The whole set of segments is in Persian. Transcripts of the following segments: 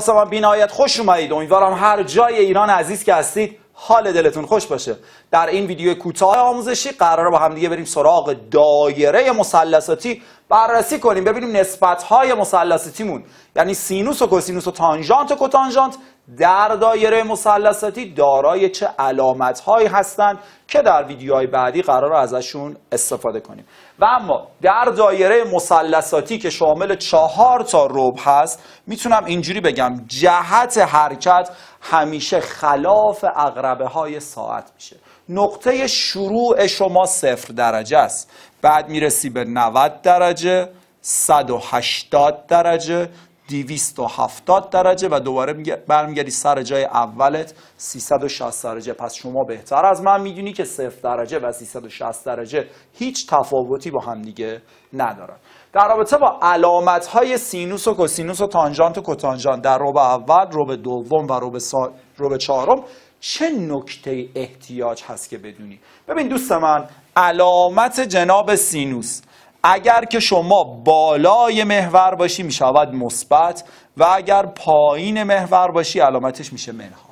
سلام به بینایت خوش اومدید امیدوارم هر جای ایران عزیز که هستید حال دلتون خوش باشه در این ویدیو کوتاه آموزشی قراره با همدیگه بریم سراغ دایره مثلثاتی بررسی کنیم ببینیم نسبت های مثلثاتیمون یعنی سینوس و کوسینوس و تانژانت و کوتانژانت در دایره مثلثاتی دارای چه علامت هایی هستند که در ویدیوهای بعدی قرار ازشون استفاده کنیم و اما در دایره مثلثاتی که شامل چهار تا روب هست میتونم اینجوری بگم جهت حرکت همیشه خلاف اقربه های ساعت میشه نقطه شروع شما صفر درجه است بعد میرسی به 90 درجه 180 درجه 270 درجه و دوباره برمیگردی سر جای اولت 360 درجه پس شما بهتر از من میدونی که 0 درجه و 360 درجه هیچ تفاوتی با هم دیگه ندارن در رابطه با علامت های سینوس و کوسینوس و تانجانت و کوتانژانت در ربع اول، ربع دوم و ربع سا... ربع چهارم چه نکته احتیاج هست که بدونی ببین دوست من علامت جناب سینوس اگر که شما بالای محور باشی میشود مثبت و اگر پایین محور باشی علامتش میشه منها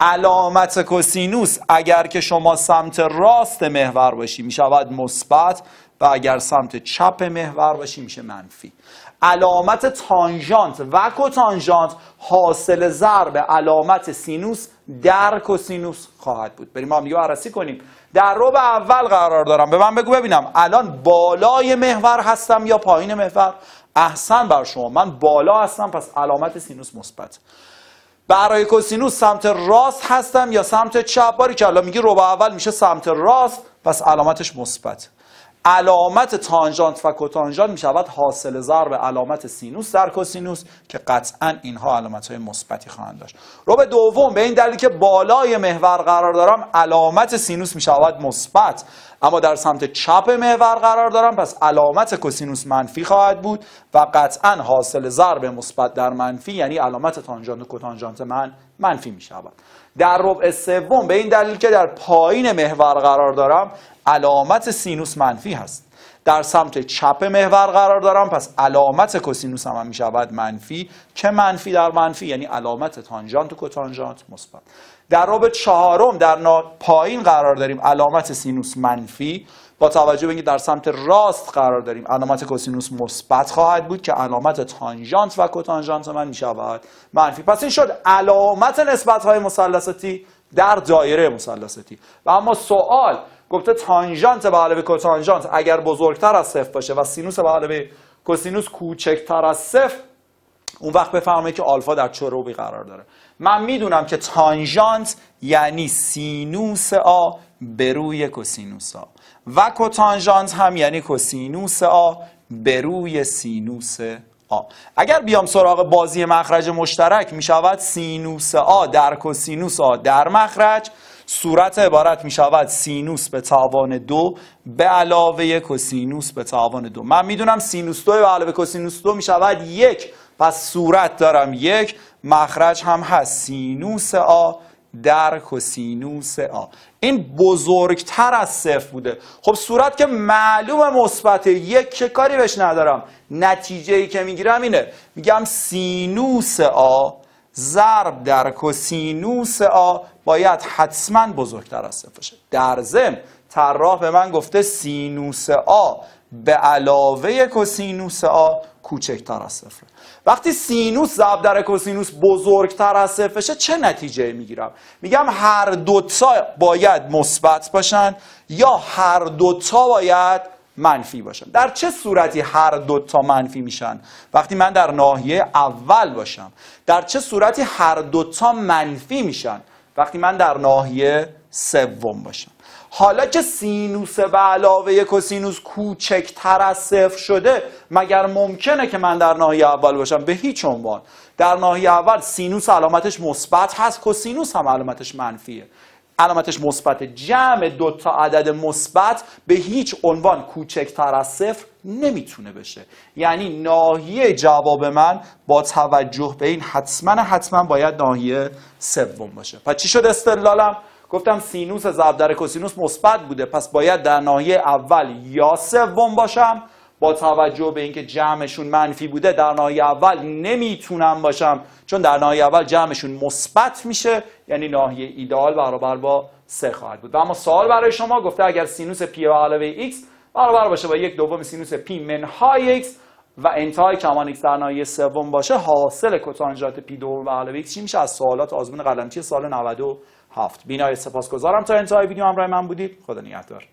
علامت کوسینوس اگر که شما سمت راست محور باشی میشود مثبت و اگر سمت چپ محور باشی میشه منفی علامت تانژانت و کوتانژانت حاصل ضرب علامت سینوس در کوسینوس خواهد بود بریم ما هم دیگه بررسی کنیم در ربع اول قرار دارم به من بگو ببینم الان بالای محور هستم یا پایین محور احسن بر شما من بالا هستم پس علامت سینوس مثبت برای کوسینوس سمت راست هستم یا سمت چپ باری که الان میگی ربع اول میشه سمت راست پس علامتش مثبت علامت تانژانت و کتانژانت می شود حاصل ضرب علامت سینوس در کوسینوس که قطعا اینها علامت های مثبتی خواهند داشت به دوم به این دلیل که بالای محور قرار دارم علامت سینوس می شود مثبت اما در سمت چپ محور قرار دارم پس علامت کوسینوس منفی خواهد بود و قطعا حاصل ضرب مثبت در منفی یعنی علامت تانژانت و کتانژانت من منفی شود. در ربع سوم به این دلیل که در پایین محور قرار دارم علامت سینوس منفی هست در سمت چپ محور قرار دارم پس علامت کوسینوس هم, هم می شود منفی که منفی در منفی یعنی علامت تانجانت و کوتانژانت مثبت در رابع چهارم در پایین قرار داریم علامت سینوس منفی با توجه به اینکه در سمت راست قرار داریم علامت کوسینوس مثبت خواهد بود که علامت تانژانت و کوتانژانت من می شود منفی پس این شد علامت نسبت های مثلثاتی در دایره مثلثاتی و اما سوال گفته تانژانت به به کوتانژانت اگر بزرگتر از صفر باشه و سینوس به به کوسینوس کوچکتر از صفر اون وقت بفرمایید که آلفا در چه قرار داره من میدونم که تانژانت یعنی سینوس آ به روی کوسینوس آ و کوتانژانت هم یعنی کوسینوس آ به روی سینوس آ اگر بیام سراغ بازی مخرج مشترک میشود سینوس آ در کوسینوس آ در مخرج صورت عبارت می شود سینوس به توان دو به علاوه کوسینوس به توان دو من میدونم سینوس دو به علاوه کسینوس دو می شود یک پس صورت دارم یک مخرج هم هست سینوس آ در کسینوس آ این بزرگتر از صفر بوده خب صورت که معلوم مثبت یک که کاری بهش ندارم نتیجه ای که میگیرم اینه میگم سینوس آ ضرب در کسینوس آ باید حتما بزرگتر از صفر باشه در ضمن طراح به من گفته سینوس آ به علاوه کوسینوس آ کوچکتر از صفر وقتی سینوس ضرب در کوسینوس بزرگتر از شه چه نتیجه میگیرم میگم هر دوتا باید مثبت باشن یا هر دوتا باید منفی باشن در چه صورتی هر دوتا منفی میشن وقتی من در ناحیه اول باشم در چه صورتی هر دوتا منفی میشن وقتی من در ناحیه سوم باشم حالا که سینوس و علاوه کوسینوس کوچکتر از صفر شده مگر ممکنه که من در ناحیه اول باشم به هیچ عنوان در ناحیه اول سینوس علامتش مثبت هست کوسینوس خب هم علامتش منفیه علامتش مثبت جمع دو تا عدد مثبت به هیچ عنوان کوچکتر از صفر نمیتونه بشه یعنی ناحیه جواب من با توجه به این حتما حتما باید ناحیه سوم باشه پس چی شد استدلالم گفتم سینوس ضرب در کوسینوس مثبت بوده پس باید در ناحیه اول یا سوم باشم با توجه به اینکه جمعشون منفی بوده در ناحیه اول نمیتونم باشم چون در ناحیه اول جمعشون مثبت میشه یعنی ناحیه ایدال برابر با سه خواهد بود و اما سوال برای شما گفته اگر سینوس پی علاوه x برابر باشه با یک دوم سینوس پی منهای ایکس و انتهای کمان ایکس در نایه سوم باشه حاصل کوتانجات پی دوم و ایکس چی میشه از سوالات آزمون قلمچی سال 97 بینای سپاسگزارم تا انتهای ویدیو همراه من بودید خدا نگهدار